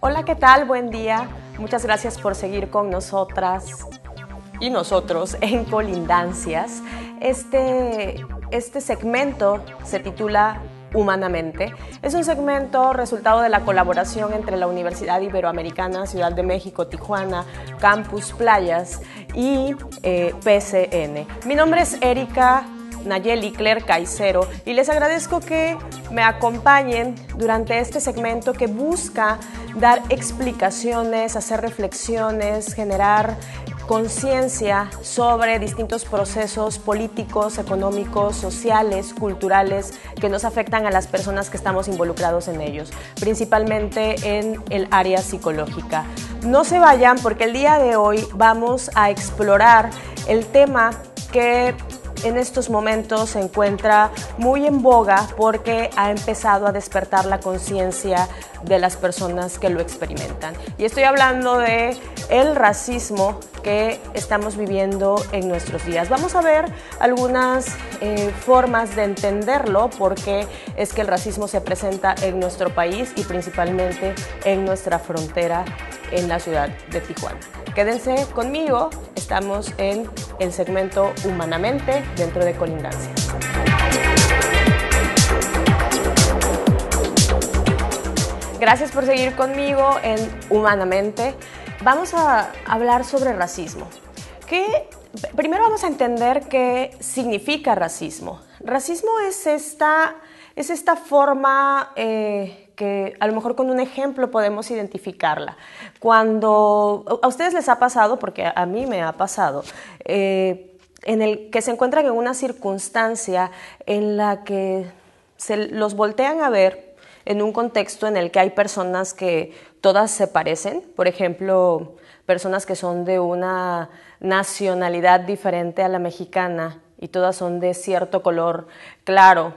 Hola, ¿qué tal? Buen día. Muchas gracias por seguir con nosotras y nosotros en Colindancias. Este, este segmento se titula Humanamente. Es un segmento resultado de la colaboración entre la Universidad Iberoamericana, Ciudad de México, Tijuana, Campus Playas y eh, PCN. Mi nombre es Erika Nayeli Claire Caicero y les agradezco que me acompañen durante este segmento que busca dar explicaciones, hacer reflexiones, generar conciencia sobre distintos procesos políticos, económicos, sociales, culturales que nos afectan a las personas que estamos involucrados en ellos, principalmente en el área psicológica. No se vayan porque el día de hoy vamos a explorar el tema que en estos momentos se encuentra muy en boga porque ha empezado a despertar la conciencia de las personas que lo experimentan. Y estoy hablando de el racismo que estamos viviendo en nuestros días. Vamos a ver algunas eh, formas de entenderlo porque es que el racismo se presenta en nuestro país y principalmente en nuestra frontera en la ciudad de Tijuana. Quédense conmigo, estamos en el segmento Humanamente dentro de Colindancia. Gracias por seguir conmigo en Humanamente. Vamos a hablar sobre racismo. Primero vamos a entender qué significa racismo. Racismo es esta, es esta forma... Eh, que a lo mejor con un ejemplo podemos identificarla. Cuando a ustedes les ha pasado, porque a mí me ha pasado, eh, en el que se encuentran en una circunstancia en la que se los voltean a ver en un contexto en el que hay personas que todas se parecen, por ejemplo, personas que son de una nacionalidad diferente a la mexicana y todas son de cierto color claro,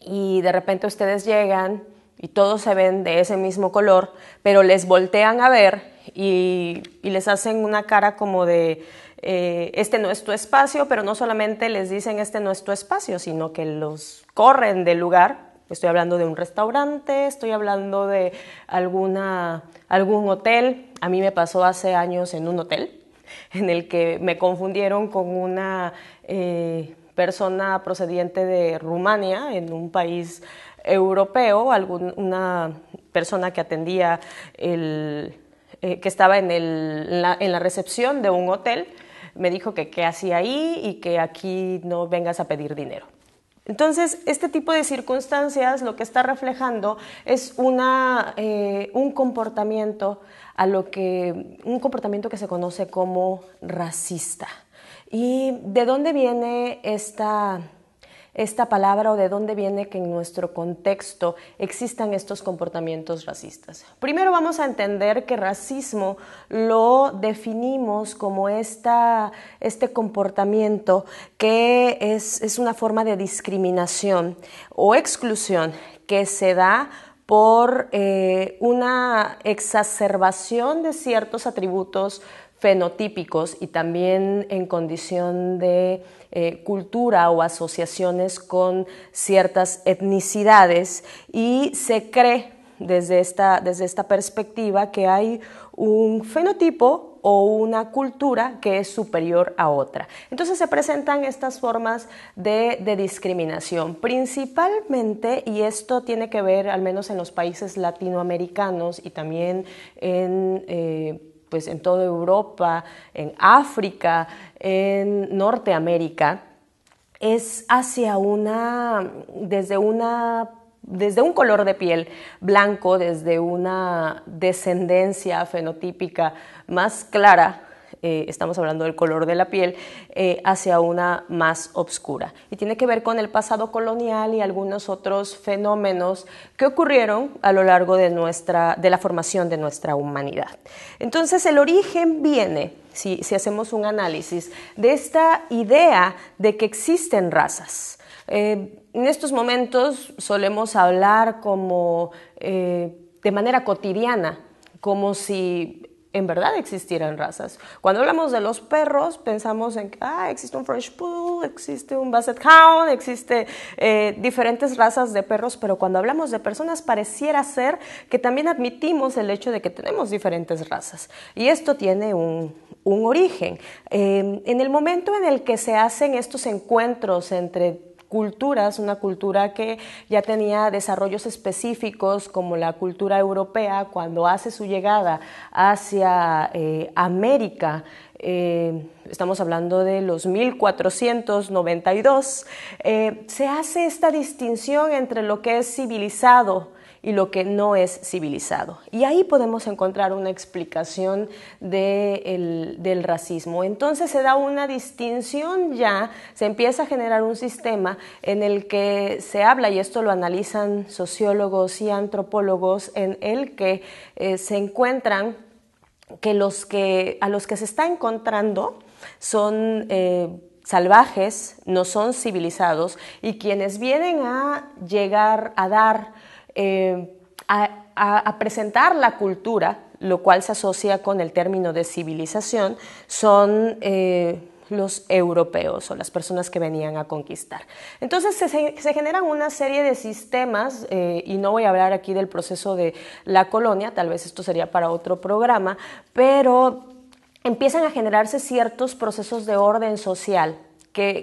y de repente ustedes llegan y todos se ven de ese mismo color, pero les voltean a ver y, les hacen una cara como de, eh, este no es tu espacio, pero no solamente les dicen este no es tu espacio, sino que los corren del lugar. Estoy hablando de un restaurante, estoy hablando de alguna, algún hotel. A mí me pasó hace años en un hotel en el que me confundieron con una eh, persona procediente de Rumania, en un país europeo, una persona que atendía el, eh, que estaba en, la, recepción de un hotel, me dijo que qué hacía ahí y que aquí no vengas a pedir dinero. Entonces, este tipo de circunstancias lo que está reflejando es una, eh, un comportamiento a lo que, un comportamiento que se conoce como racista. ¿Y de dónde viene esta, esta palabra o de dónde viene que en nuestro contexto existan estos comportamientos racistas. Primero vamos a entender que racismo lo definimos como esta, este comportamiento que es, una forma de discriminación o exclusión que se da por eh, una exacerbación de ciertos atributos fenotípicos y también en condición de eh, cultura o asociaciones con ciertas etnicidades y se cree desde esta, desde esta perspectiva que hay un fenotipo o una cultura que es superior a otra. Entonces se presentan estas formas de, discriminación, principalmente, y esto tiene que ver al menos en los países latinoamericanos y también en... Eh, pues, en toda Europa, en África, en Norteamérica, es hacia una, desde una desde un color de piel blanco, desde una descendencia fenotípica más clara eh, estamos hablando del color de la piel, eh, hacia una más oscura. Y tiene que ver con el pasado colonial y algunos otros fenómenos que ocurrieron a lo largo de, nuestra, de la formación de nuestra humanidad. Entonces el origen viene si, hacemos un análisis, de esta idea de que existen razas. Eh, en estos momentos solemos hablar como de manera cotidiana, como si en verdad existieran razas. Cuando hablamos de los perros, pensamos en que ah, existe un French Poodle, existe un Basset Hound, existe eh, diferentes razas de perros, pero cuando hablamos de personas pareciera ser que también admitimos el hecho de que tenemos diferentes razas. Y esto tiene un, origen. Eh, en el momento en el que se hacen estos encuentros entre culturas, una cultura que ya tenía desarrollos específicos como la cultura europea, cuando hace su llegada hacia eh, América, eh, estamos hablando de los 1492, eh, se hace esta distinción entre lo que es civilizado, y lo que no es civilizado. Y ahí podemos encontrar una explicación del racismo. Entonces se da una distinción ya, se empieza a generar un sistema en el que se habla, y esto lo analizan sociólogos y antropólogos, en el que eh, se encuentran que, los que a los que se está encontrando son... Eh, salvajes, no son civilizados y quienes vienen a llegar a dar eh, a, presentar la cultura, lo cual se asocia con el término de civilización, son... Eh, los europeos o las personas que venían a conquistar. Entonces se, generan una serie de sistemas, eh, y no voy a hablar aquí del proceso de la colonia, tal vez esto sería para otro programa, pero empiezan a generarse ciertos procesos de orden social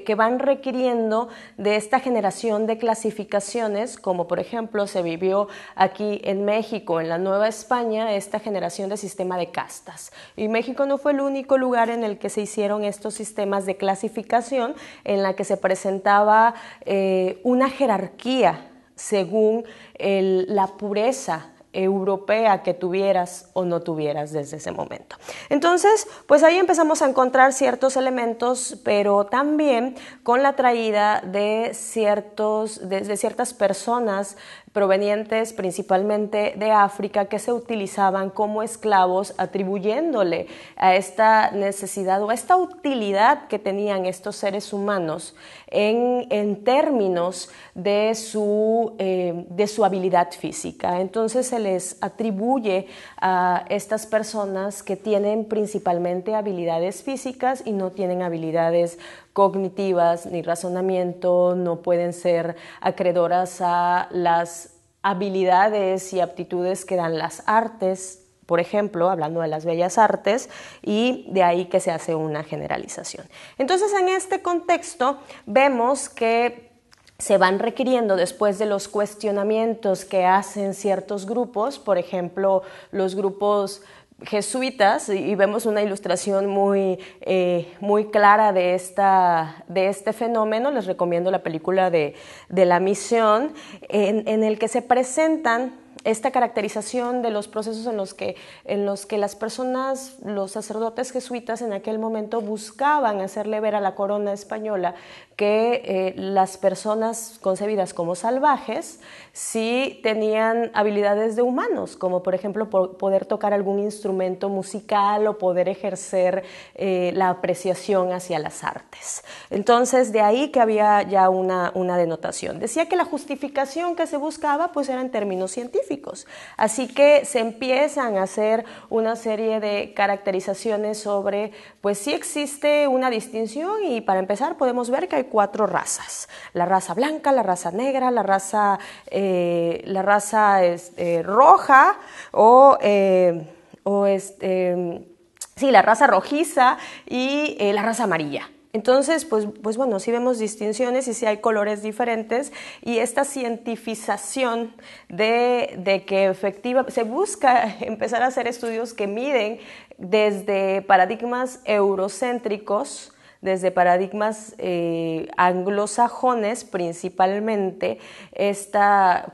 que, van requiriendo de esta generación de clasificaciones, como por ejemplo se vivió aquí en México, en la Nueva España, esta generación de sistema de castas. Y México no fue el único lugar en el que se hicieron estos sistemas de clasificación, en la que se presentaba eh, una jerarquía según la pureza europea que tuvieras o no tuvieras desde ese momento. Entonces, pues ahí empezamos a encontrar ciertos elementos, pero también con la traída de, ciertos, de, ciertas personas provenientes principalmente de África que se utilizaban como esclavos, atribuyéndole a esta necesidad o a esta utilidad que tenían estos seres humanos en, términos de su, eh, de su habilidad física. Entonces el les atribuye a estas personas que tienen principalmente habilidades físicas y no tienen habilidades cognitivas ni razonamiento, no pueden ser acreedoras a las habilidades y aptitudes que dan las artes, por ejemplo, hablando de las bellas artes, y de ahí que se hace una generalización. Entonces, en este contexto, vemos que se van requiriendo después de los cuestionamientos que hacen ciertos grupos, por ejemplo, los grupos jesuitas y vemos una ilustración muy, eh, muy clara de, esta, de este fenómeno, les recomiendo la película de, la misión, en, en, el que se presentan esta caracterización de los procesos en los, que, en los que las personas, los sacerdotes jesuitas en aquel momento buscaban hacerle ver a la corona española que eh, las personas concebidas como salvajes sí tenían habilidades de humanos, como por ejemplo poder tocar algún instrumento musical o poder ejercer eh, la apreciación hacia las artes. Entonces, de ahí que había ya una, denotación. Decía que la justificación que se buscaba pues era términos científicos. Así que se empiezan a hacer una serie de caracterizaciones sobre, pues si existe una distinción y para empezar podemos ver que hay cuatro razas, la raza blanca, la raza negra, la raza, eh, la raza este, roja o, eh, este, la raza rojiza y eh, la raza amarilla. Entonces, pues, pues bueno, si vemos distinciones y si hay colores diferentes y esta cientificación de, de, que efectiva, se busca empezar a hacer estudios que miden desde paradigmas eurocéntricos desde paradigmas eh, anglosajones principalmente,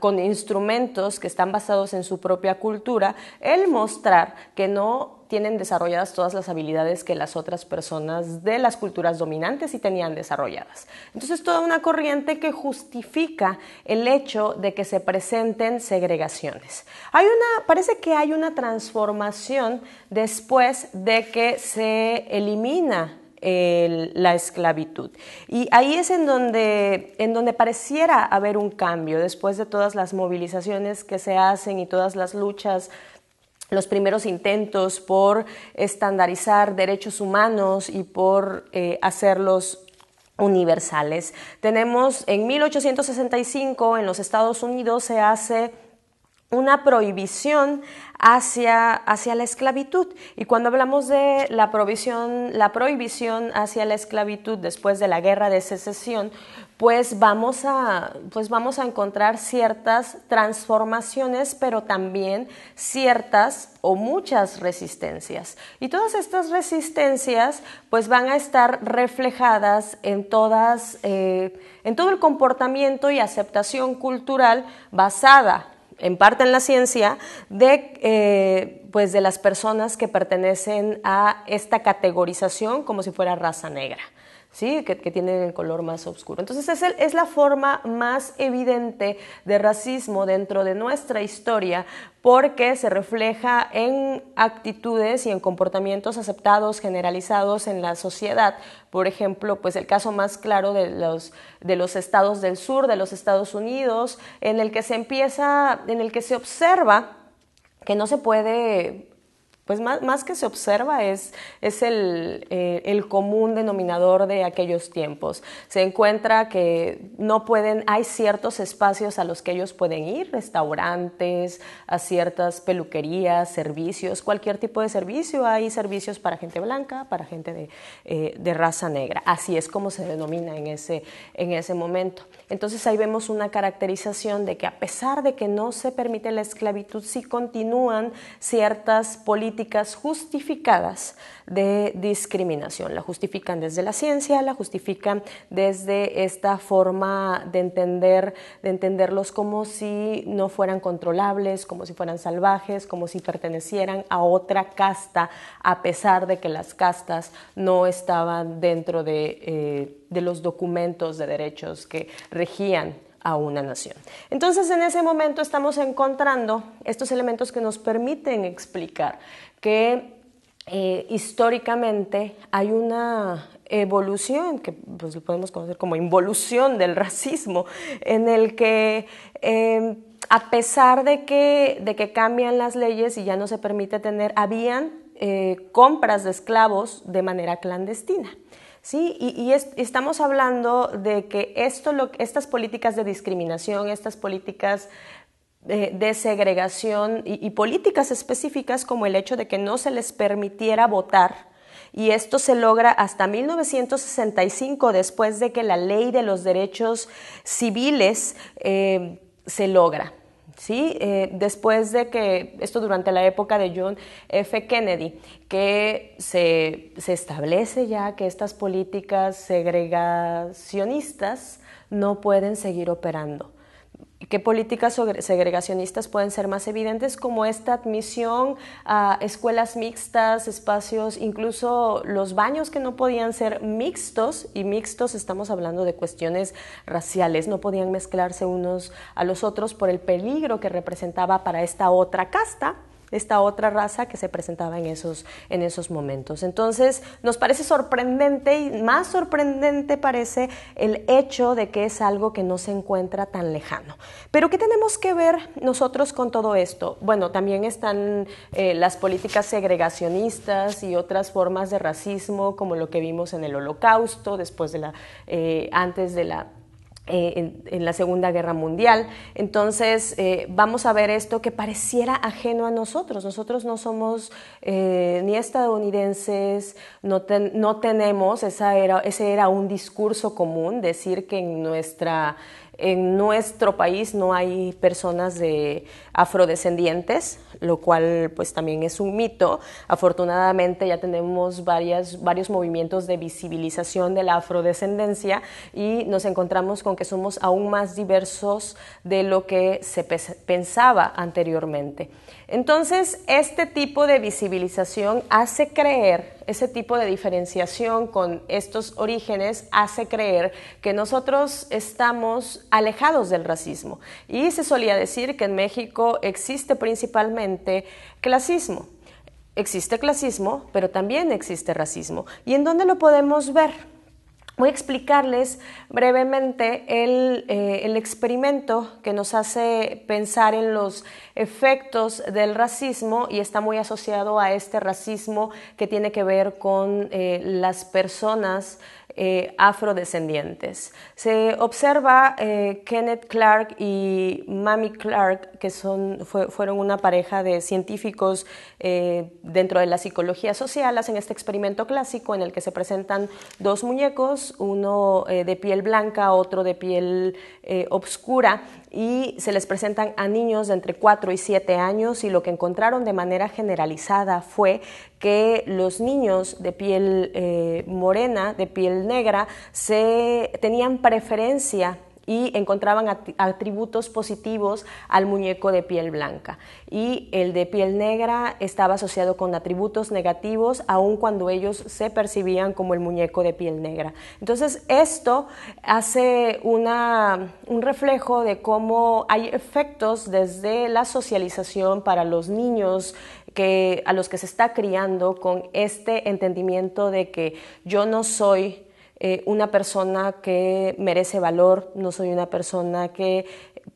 con instrumentos que están basados en su propia cultura, el mostrar que no tienen desarrolladas todas las habilidades que las otras personas de las culturas dominantes sí tenían desarrolladas. Entonces, toda una corriente que justifica el hecho de que se presenten segregaciones. Hay una, parece que hay una transformación después de que se elimina la esclavitud. Y ahí es en donde, en donde pareciera haber un cambio después de todas las movilizaciones que se hacen y todas las luchas los primeros intentos por estandarizar derechos humanos y por eh, hacerlos universales. Tenemos en 1865 en los Estados Unidos se hace una prohibición hacia, hacia la esclavitud. Y cuando hablamos de la, prohibición hacia la esclavitud después de la guerra de secesión, pues, pues vamos, a, encontrar ciertas transformaciones, pero también ciertas o muchas resistencias. Y todas estas resistencias pues van a estar reflejadas en, todas, eh, en todo el comportamiento y aceptación cultural basada en parte en la ciencia de, eh, pues de las personas que pertenecen a esta categorización como si fuera raza negra. ¿sí? que, tienen el color más oscuro. Entonces es, es la forma más evidente de racismo dentro de nuestra historia porque se refleja en actitudes y en comportamientos aceptados, generalizados en la sociedad. Por ejemplo, pues el caso más claro de los, de los estados del sur, de los Estados Unidos, en el que se empieza, en el que se observa que no se puede pues más, que se observa es, es eh, el, común denominador de aquellos tiempos. Se encuentra que no pueden, hay ciertos espacios a los que ellos pueden ir, restaurantes, a ciertas peluquerías, servicios, cualquier tipo de servicio. Hay servicios para gente blanca, para gente de, eh, raza negra. Así es como se denomina en ese, en ese momento. Entonces ahí vemos una caracterización de que a pesar de que no se permite la esclavitud, sí continúan ciertas políticas justificadas de discriminación. La justifican desde la ciencia, la justifican desde esta forma de entender, de entenderlos como si no fueran controlables, como si fueran salvajes, como si pertenecieran a otra casta, a pesar de que las castas no estaban dentro de eh, los documentos de derechos que regían a una nación. Entonces en ese momento estamos encontrando estos elementos que nos permiten explicar que eh, históricamente hay una evolución, que pues, podemos conocer como involución del racismo, en el que em, a pesar de que, de que cambian las leyes y ya no se permite tener, habían eh, compras de esclavos de manera clandestina. ¿sí? Y, estamos hablando de que esto, estas políticas de discriminación, estas políticas de, segregación y, políticas específicas como el hecho de que no se les permitiera votar y esto se logra hasta 1965, después de que la ley de los derechos civiles eh, se logra. ¿sí? Eh, después de que, esto durante la época de John F. Kennedy, que se, se establece ya que estas políticas segregacionistas no pueden seguir operando qué políticas segregacionistas pueden ser más evidentes, como esta admisión a escuelas mixtas, espacios, incluso los baños que no podían ser mixtos, y mixtos estamos hablando de cuestiones raciales, no podían mezclarse unos a los otros por el peligro que representaba para esta otra casta esta otra raza que se presentaba en esos, en esos momentos. Entonces, nos parece sorprendente y más sorprendente parece el hecho de que es algo que no se encuentra tan lejano. Pero, ¿qué tenemos que ver nosotros con todo esto? Bueno, también están eh, las políticas segregacionistas y otras formas de racismo, como lo que vimos en el Holocausto, después de la, eh, antes de la eh, en, la Segunda Guerra Mundial. Entonces, eh, vamos a ver esto que pareciera ajeno a nosotros. Nosotros no somos eh, ni estadounidenses, no, no tenemos, esa era, ese era un discurso común, decir que en nuestra en nuestro país no hay personas de afrodescendientes, lo cual pues también es un mito. Afortunadamente ya tenemos varios movimientos de visibilización de la afrodescendencia y nos encontramos con que somos aún más diversos de lo que se pensaba anteriormente. Entonces, este tipo de visibilización hace creer ese tipo de diferenciación con estos orígenes hace creer que nosotros estamos alejados del racismo. Y se solía decir que en México existe principalmente clasismo. Existe clasismo, pero también existe racismo. ¿Y en dónde lo podemos ver? Voy a explicarles brevemente eh, el, experimento que nos hace pensar en los efectos del racismo y está muy asociado a este racismo que tiene que ver con eh, las personas eh, afrodescendientes. Se observa eh, Kenneth Clark y Mami Clark, que son, fueron una pareja de científicos eh, dentro de la psicología social, hacen este experimento clásico en el que se presentan dos muñecos, uno de piel blanca, otro de piel oscura, y se les presentan a niños de entre 4 y 7 años y lo que encontraron de manera generalizada fue que los niños de piel eh, morena, de piel negra, se tenían preferencia y encontraban atributos positivos al muñeco de piel blanca y el de piel negra estaba asociado con atributos negativos aun cuando ellos se percibían como el muñeco de piel negra. Entonces esto hace una, un reflejo de cómo hay efectos desde la socialización para los niños que, a los que se está criando con este entendimiento de que yo no soy eh, una persona que merece valor, no soy una persona que,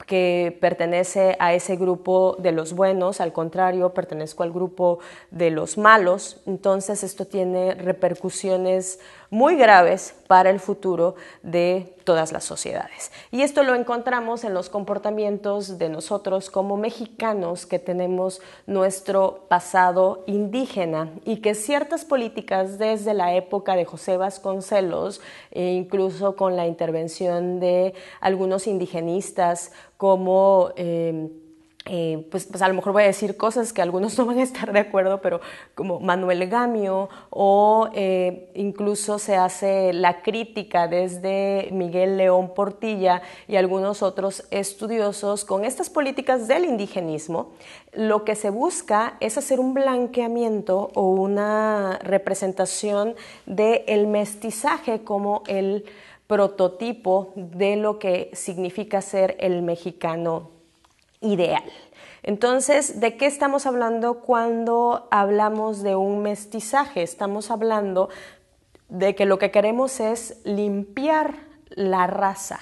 que pertenece a ese grupo de los buenos, al contrario, pertenezco al grupo de los malos. Entonces esto tiene repercusiones muy graves para el futuro de todas las sociedades. Y esto lo encontramos en los comportamientos de nosotros como mexicanos que tenemos nuestro pasado indígena y que ciertas políticas desde la época de José Vasconcelos, e incluso con la intervención de algunos indigenistas como... Eh, eh, pues, pues, a lo mejor voy a decir cosas que algunos no van a estar de acuerdo, pero como Manuel Gamio o eh, incluso se hace la crítica desde Miguel León Portilla y algunos otros estudiosos con estas políticas del indigenismo, lo que se busca es hacer un blanqueamiento o una representación del mestizaje como el prototipo de lo que significa ser el mexicano ideal. Entonces, ¿de qué estamos hablando cuando hablamos de un mestizaje? Estamos hablando de que lo que queremos es limpiar la raza,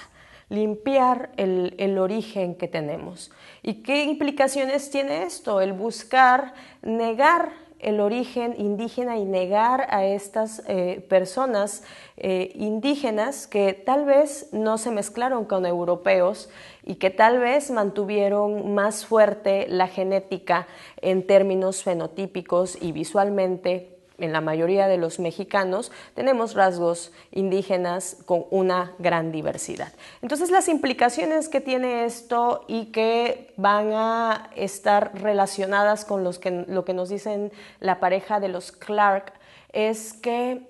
limpiar el, el, origen que tenemos. ¿Y qué implicaciones tiene esto? El buscar negar el origen indígena y negar a estas eh, personas eh, indígenas que tal vez no se mezclaron con europeos y que tal vez mantuvieron más fuerte la genética en términos fenotípicos y visualmente en la mayoría de los mexicanos tenemos rasgos indígenas con una gran diversidad. Entonces las implicaciones que tiene esto y que van a estar relacionadas con lo que nos dicen la pareja de los Clark es que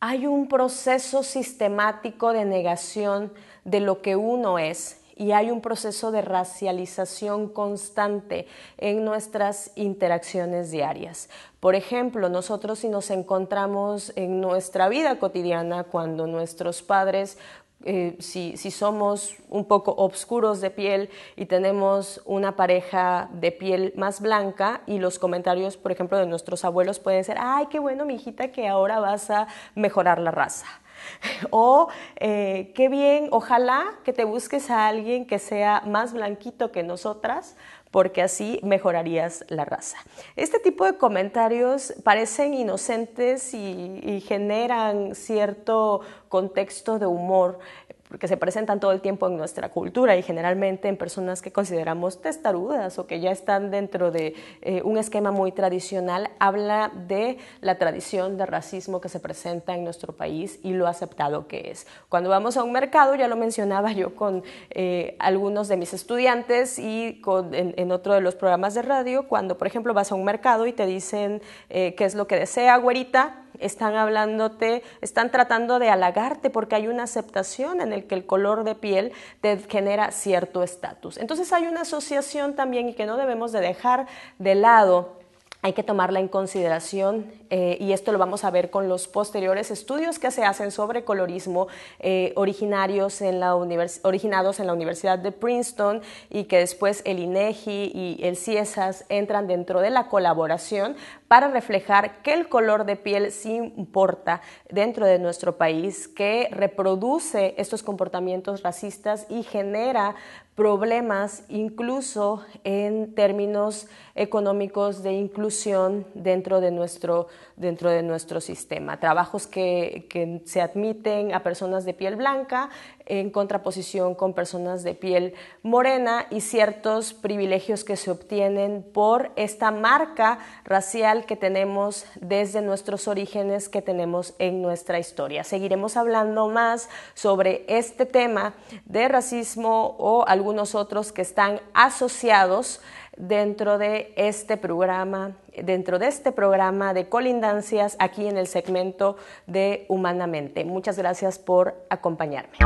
hay un proceso sistemático de negación de lo que uno es y hay un proceso de racialización constante en nuestras interacciones diarias. Por ejemplo, nosotros si nos encontramos en nuestra vida cotidiana cuando nuestros padres eh, si, si, somos un poco obscuros de piel y tenemos una pareja de piel más blanca y los comentarios, por ejemplo, de nuestros abuelos pueden ser, ay, qué bueno, mi hijita, que ahora vas a mejorar la raza O eh, qué bien, ojalá que te busques a alguien que sea más blanquito que nosotras porque así mejorarías la raza. Este tipo de comentarios parecen inocentes y generan cierto contexto de humor porque se presentan todo el tiempo en nuestra cultura y generalmente en personas que consideramos testarudas o que ya están dentro de eh, un esquema muy tradicional, habla de la tradición de racismo que se presenta en nuestro país y lo aceptado que es. Cuando vamos a un mercado, ya lo mencionaba yo con eh, algunos de mis estudiantes y en, otro de los programas de radio, cuando por ejemplo vas a un mercado y te dicen eh, qué es lo que desea, güerita, están hablándote, están tratando de halagarte porque hay una aceptación en el que el color de piel te genera cierto estatus. Entonces hay una asociación también y que no debemos de dejar de lado hay que tomarla en consideración eh, y esto lo vamos a ver con los posteriores estudios que se hacen sobre colorismo eh, originarios en la originados en la Universidad de Princeton y que después el INEGI e y el CIESAS entran dentro de la colaboración para reflejar que el color de piel sí importa dentro de nuestro país, que reproduce estos comportamientos racistas y genera problemas incluso en términos económicos de inclusión dentro de nuestro, dentro de nuestro sistema. Trabajos que, que se admiten a personas de piel blanca en contraposición con personas de piel morena y ciertos privilegios que se obtienen por esta marca racial que tenemos desde nuestros orígenes que tenemos en nuestra historia. Seguiremos hablando más sobre este tema de racismo o algunos otros que están asociados dentro de este programa, dentro de este programa de colindancias aquí en el segmento de Humanamente. Muchas gracias por acompañarme.